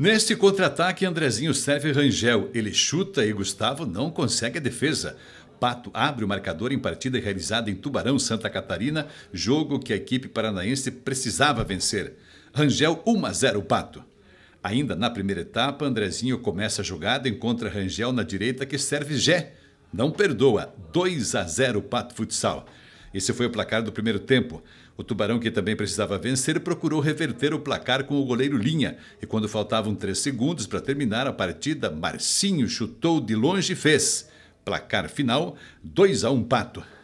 Neste contra-ataque, Andrezinho serve Rangel. Ele chuta e Gustavo não consegue a defesa. Pato abre o marcador em partida realizada em Tubarão, Santa Catarina, jogo que a equipe paranaense precisava vencer. Rangel 1 a 0 Pato. Ainda na primeira etapa, Andrezinho começa a jogada, encontra Rangel na direita que serve Gé. Não perdoa, 2 a 0 Pato Futsal. Esse foi o placar do primeiro tempo. O Tubarão, que também precisava vencer, procurou reverter o placar com o goleiro Linha. E quando faltavam três segundos para terminar a partida, Marcinho chutou de longe e fez. Placar final: 2 a 1 um Pato.